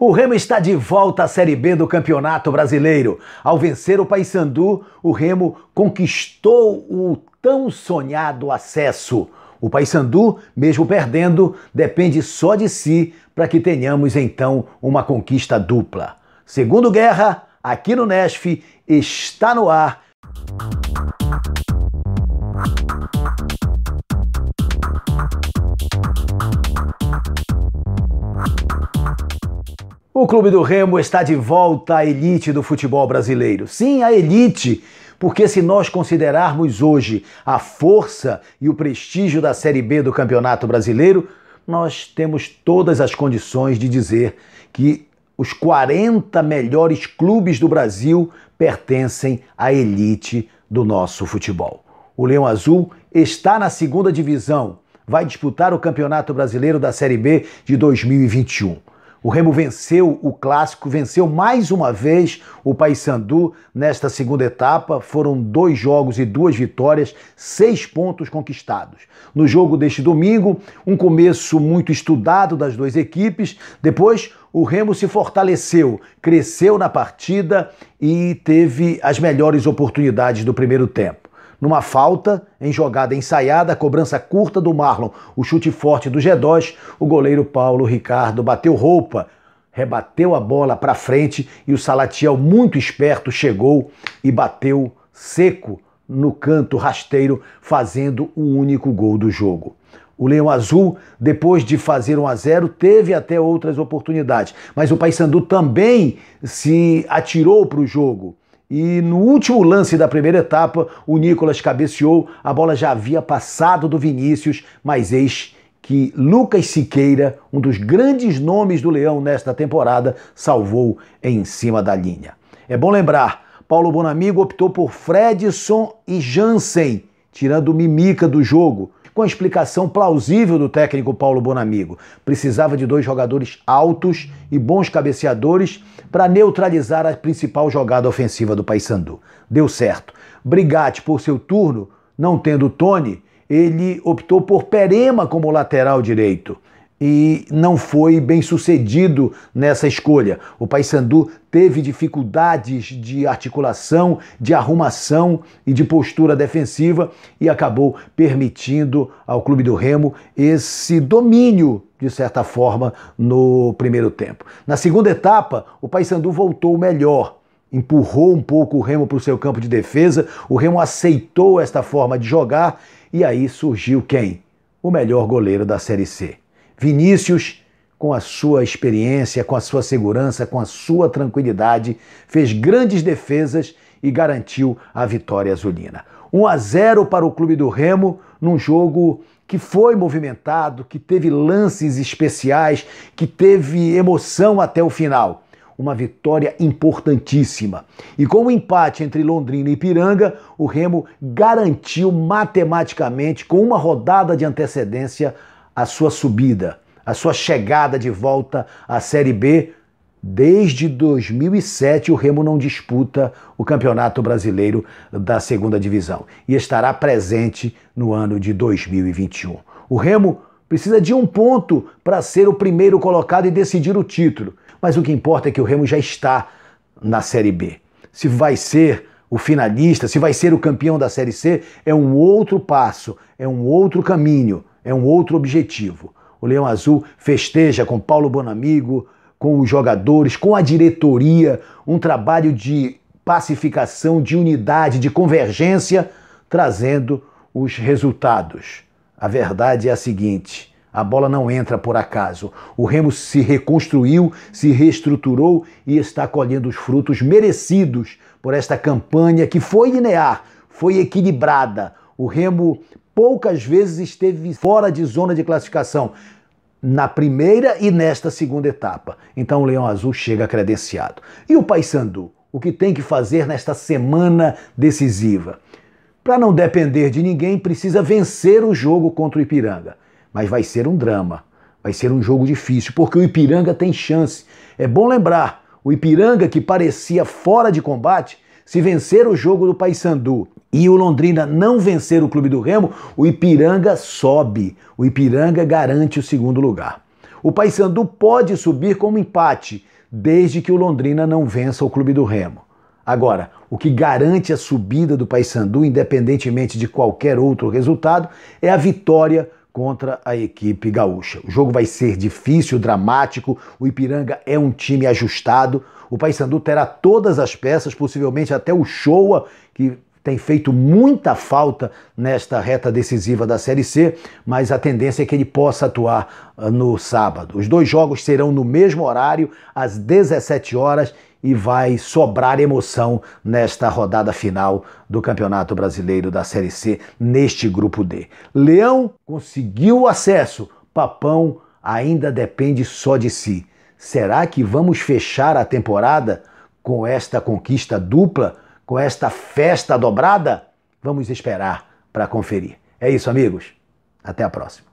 O Remo está de volta à Série B do Campeonato Brasileiro. Ao vencer o Paysandu, o Remo conquistou o tão sonhado acesso. O Paysandu, mesmo perdendo, depende só de si para que tenhamos então uma conquista dupla. Segundo Guerra, aqui no Nesf, está no ar. O Clube do Remo está de volta à elite do futebol brasileiro. Sim, à elite, porque se nós considerarmos hoje a força e o prestígio da Série B do Campeonato Brasileiro, nós temos todas as condições de dizer que os 40 melhores clubes do Brasil pertencem à elite do nosso futebol. O Leão Azul está na segunda divisão, vai disputar o Campeonato Brasileiro da Série B de 2021. O Remo venceu o clássico, venceu mais uma vez o Paysandu nesta segunda etapa. Foram dois jogos e duas vitórias, seis pontos conquistados. No jogo deste domingo, um começo muito estudado das duas equipes. Depois, o Remo se fortaleceu, cresceu na partida e teve as melhores oportunidades do primeiro tempo. Numa falta, em jogada ensaiada, cobrança curta do Marlon, o chute forte do G2, o goleiro Paulo Ricardo bateu roupa, rebateu a bola para frente e o Salatiel, muito esperto, chegou e bateu seco no canto rasteiro, fazendo o único gol do jogo. O Leão Azul, depois de fazer 1 a 0, teve até outras oportunidades, mas o Paysandu também se atirou para o jogo e no último lance da primeira etapa, o Nicolas cabeceou, a bola já havia passado do Vinícius, mas eis que Lucas Siqueira, um dos grandes nomes do Leão nesta temporada, salvou em cima da linha. É bom lembrar, Paulo Bonamigo optou por Fredson e Jansen, tirando Mimica do jogo com a explicação plausível do técnico Paulo Bonamigo. Precisava de dois jogadores altos e bons cabeceadores para neutralizar a principal jogada ofensiva do Paysandu. Deu certo. Brigatti, por seu turno, não tendo Tony, ele optou por Perema como lateral direito e não foi bem sucedido nessa escolha. O Paysandu teve dificuldades de articulação, de arrumação e de postura defensiva e acabou permitindo ao Clube do Remo esse domínio, de certa forma, no primeiro tempo. Na segunda etapa, o Paysandu voltou melhor empurrou um pouco o Remo para o seu campo de defesa, o Remo aceitou esta forma de jogar e aí surgiu quem? O melhor goleiro da Série C. Vinícius, com a sua experiência, com a sua segurança, com a sua tranquilidade, fez grandes defesas e garantiu a vitória azulina. 1 a 0 para o Clube do Remo num jogo que foi movimentado, que teve lances especiais, que teve emoção até o final. Uma vitória importantíssima. E com o empate entre Londrina e Piranga, o Remo garantiu matematicamente, com uma rodada de antecedência, a sua subida, a sua chegada de volta à Série B. Desde 2007, o Remo não disputa o Campeonato Brasileiro da Segunda Divisão e estará presente no ano de 2021. O Remo precisa de um ponto para ser o primeiro colocado e decidir o título, mas o que importa é que o Remo já está na Série B. Se vai ser o finalista, se vai ser o campeão da Série C, é um outro passo, é um outro caminho é um outro objetivo. O Leão Azul festeja com Paulo Bonamigo, com os jogadores, com a diretoria, um trabalho de pacificação, de unidade, de convergência, trazendo os resultados. A verdade é a seguinte: a bola não entra por acaso. O Remo se reconstruiu, se reestruturou e está colhendo os frutos merecidos por esta campanha que foi linear, foi equilibrada. O Remo poucas vezes esteve fora de zona de classificação na primeira e nesta segunda etapa. Então o Leão Azul chega credenciado. E o Paysandu, o que tem que fazer nesta semana decisiva? Para não depender de ninguém, precisa vencer o jogo contra o Ipiranga. Mas vai ser um drama, vai ser um jogo difícil, porque o Ipiranga tem chance. É bom lembrar, o Ipiranga que parecia fora de combate, se vencer o jogo do Paysandu e o Londrina não vencer o Clube do Remo, o Ipiranga sobe. O Ipiranga garante o segundo lugar. O Paysandu pode subir com um empate, desde que o Londrina não vença o Clube do Remo. Agora, o que garante a subida do Paysandu, independentemente de qualquer outro resultado, é a vitória contra a equipe gaúcha. O jogo vai ser difícil, dramático. O Ipiranga é um time ajustado. O Paysandu terá todas as peças, possivelmente até o Showa, que tem feito muita falta nesta reta decisiva da Série C, mas a tendência é que ele possa atuar ah, no sábado. Os dois jogos serão no mesmo horário, às 17 horas, e vai sobrar emoção nesta rodada final do Campeonato Brasileiro da Série C, neste grupo D. Leão conseguiu acesso, Papão ainda depende só de si. Será que vamos fechar a temporada com esta conquista dupla? com esta festa dobrada? Vamos esperar para conferir. É isso, amigos. Até a próxima.